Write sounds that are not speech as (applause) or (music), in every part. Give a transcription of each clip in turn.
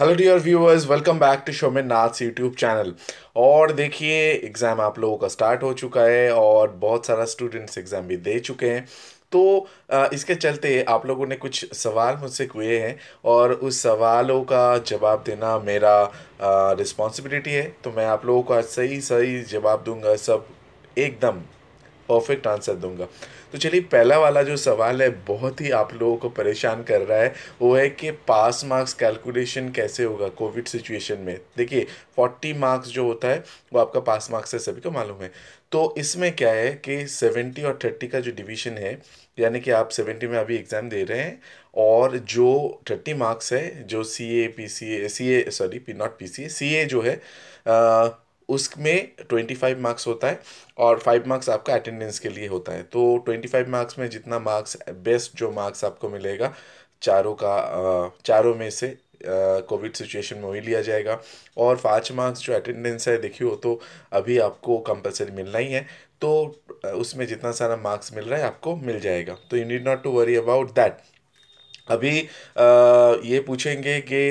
hello dear viewers welcome back to show में Nath's YouTube channel और देखिए एग्ज़ाम आप लोगों का स्टार्ट हो चुका है और बहुत सारा स्टूडेंट्स एग्ज़ाम भी दे चुके हैं तो इसके चलते आप लोगों ने कुछ सवाल मुझसे किए हैं और उस सवालों का जवाब देना मेरा रिस्पॉन्सिबिलिटी है तो मैं आप लोगों को सही सही जवाब दूंगा सब एकदम परफेक्ट आंसर दूंगा तो चलिए पहला वाला जो सवाल है बहुत ही आप लोगों को परेशान कर रहा है वो है कि पास मार्क्स कैलकुलेशन कैसे होगा कोविड सिचुएशन में देखिए फोर्टी मार्क्स जो होता है वो आपका पास मार्क्स है सभी को मालूम है तो इसमें क्या है कि सेवेंटी और थर्टी का जो डिवीजन है यानी कि आप सेवेंटी में अभी एग्ज़ाम दे रहे हैं और जो थर्टी मार्क्स है जो C A P C A C A sorry P not P C A C A जो है आ, उसमें ट्वेंटी फाइव मार्क्स होता है और फाइव मार्क्स आपका अटेंडेंस के लिए होता है तो ट्वेंटी फाइव मार्क्स में जितना मार्क्स बेस्ट जो मार्क्स आपको मिलेगा चारों का चारों में से कोविड सिचुएशन में वही लिया जाएगा और पाँच मार्क्स जो अटेंडेंस है देखिए वो तो अभी आपको कंपलसरी मिलना ही है तो उसमें जितना सारा मार्क्स मिल रहा है आपको मिल जाएगा तो you need not to worry about that अभी आ, ये पूछेंगे कि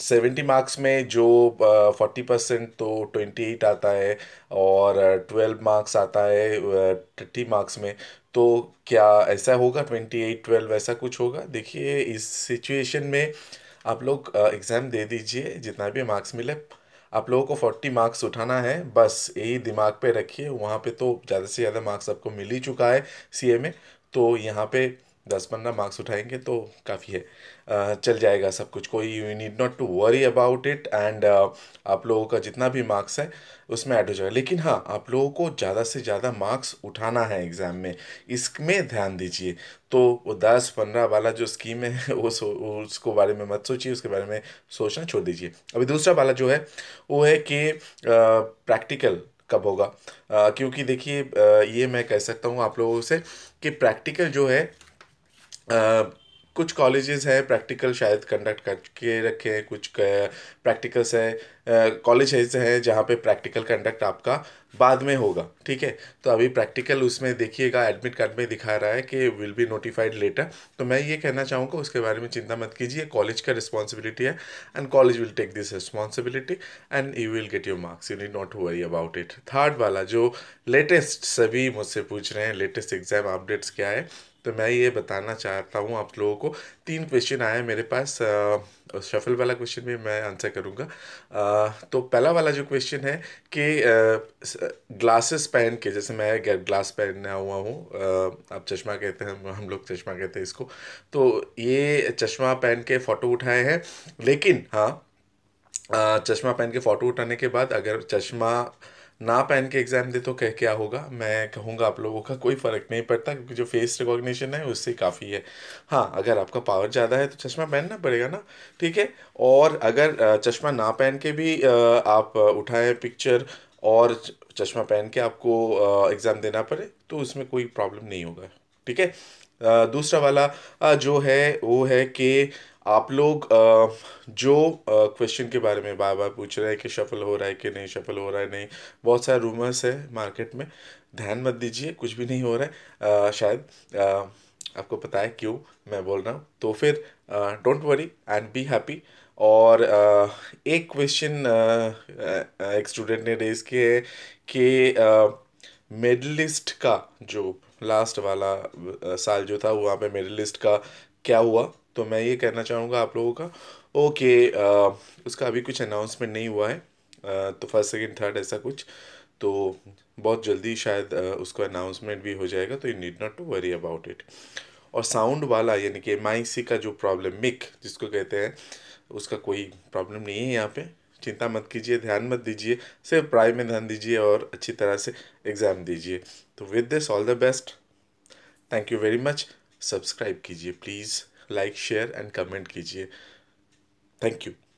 सेवेंटी मार्क्स में जो फोर्टी परसेंट तो ट्वेंटी एट आता है और ट्वेल्व मार्क्स आता है थर्टी मार्क्स में तो क्या ऐसा होगा ट्वेंटी एट ट्वेल्व ऐसा कुछ होगा देखिए इस सिचुएशन में आप लोग एग्ज़ाम दे दीजिए जितना भी मार्क्स मिले आप लोगों को फोर्टी मार्क्स उठाना है बस यही दिमाग पे रखिए वहाँ पे तो ज़्यादा से ज़्यादा मार्क्स आपको मिल ही चुका है सी में तो यहाँ पर दस पंद्रह मार्क्स उठाएंगे तो काफ़ी है चल जाएगा सब कुछ कोई you need not to worry about it and आप लोगों का जितना भी मार्क्स है उसमें ऐड हो जाएगा लेकिन हाँ आप लोगों को ज़्यादा से ज़्यादा मार्क्स उठाना है एग्ज़ाम में इसमें ध्यान दीजिए तो वो दस पंद्रह वाला जो स्कीम है (laughs) वो सो उसको बारे में मत सोचिए उसके बारे में सोचना छोड़ दीजिए अभी दूसरा वाला जो है वो है कि प्रैक्टिकल कब होगा क्योंकि देखिए ये मैं कह सकता हूँ आप लोगों से कि प्रैक्टिकल जो है कुछ कॉलेजेस हैं प्रैक्टिकल शायद कंडक्ट करके रखे हैं कुछ प्रैक्टिकल्स हैं ऐसे हैं जहाँ पे प्रैक्टिकल कंडक्ट आपका बाद में होगा ठीक है तो अभी प्रैक्टिकल उसमें देखिएगा एडमिट कार्ड में दिखा रहा है कि विल बी नोटिफाइड लेटर तो मैं ये कहना चाहूँगा उसके बारे में चिंता मत कीजिए कॉलेज का रिस्पॉन्सिबिलिटी है and college will take this responsibility and you will get your marks you need not worry about it third वाला जो लेटेस्ट सभी मुझसे पूछ रहे हैं लेटेस्ट एग्जाम अपडेट्स क्या है तो मैं ये बताना चाहता हूँ आप लोगों को तीन क्वेश्चन आए मेरे पास शफल वाला क्वेश्चन भी मैं आंसर करूँगा तो पहला वाला जो क्वेश्चन है कि ग्लासेस पहन के जैसे मैं ग्लास पहना हुआ हूँ आप चश्मा कहते हैं हम लोग चश्मा कहते हैं इसको तो ये चश्मा पहन के फ़ोटो उठाए हैं लेकिन हाँ चश्मा पहन के फ़ोटो उठाने के बाद अगर चश्मा ना पहन के एग्ज़ाम दे तो कह क्या होगा मैं कहूँगा आप लोगों का कोई फ़र्क नहीं पड़ता क्योंकि जो फेस रिकॉग्निशन है उससे काफ़ी है हाँ अगर आपका पावर ज़्यादा है तो चश्मा पहनना पड़ेगा ना ठीक है और अगर चश्मा ना पहन के भी आप उठाएं पिक्चर और चश्मा पहन के आपको एग्ज़ाम देना पड़े तो उसमें कोई प्रॉब्लम नहीं होगा ठीक है दूसरा वाला जो है वो है कि आप लोग जो क्वेश्चन के बारे में बार बार पूछ रहे हैं कि शफल हो रहा है कि नहीं शफल हो रहा है नहीं बहुत सारे रूमर्स है मार्केट में ध्यान मत दीजिए कुछ भी नहीं हो रहा है शायद आपको पता है क्यों मैं बोल रहा हूँ तो फिर don't worry and be happy और एक क्वेश्चन एक स्टूडेंट ने रेज किया है कि मेडलिस्ट का जो लास्ट वाला साल जो था वहाँ पे मेडलिस्ट का क्या हुआ तो मैं ये कहना चाहूँगा आप लोगों का ओके आ, उसका अभी कुछ अनाउंसमेंट नहीं हुआ है आ, तो फर्स्ट सेकेंड थर्ड ऐसा कुछ तो बहुत जल्दी शायद उसका अनाउंसमेंट भी हो जाएगा तो you need not to worry about it और साउंड वाला यानी कि सी का जो प्रॉब्लम मिक जिसको कहते हैं उसका कोई प्रॉब्लम नहीं है यहाँ पे चिंता मत कीजिए ध्यान मत दीजिए सिर्फ पढ़ाई में ध्यान दीजिए और अच्छी तरह से एग्ज़ाम दीजिए तो with this all the best thank you very much subscribe कीजिए please like share and comment कीजिए थैंक यू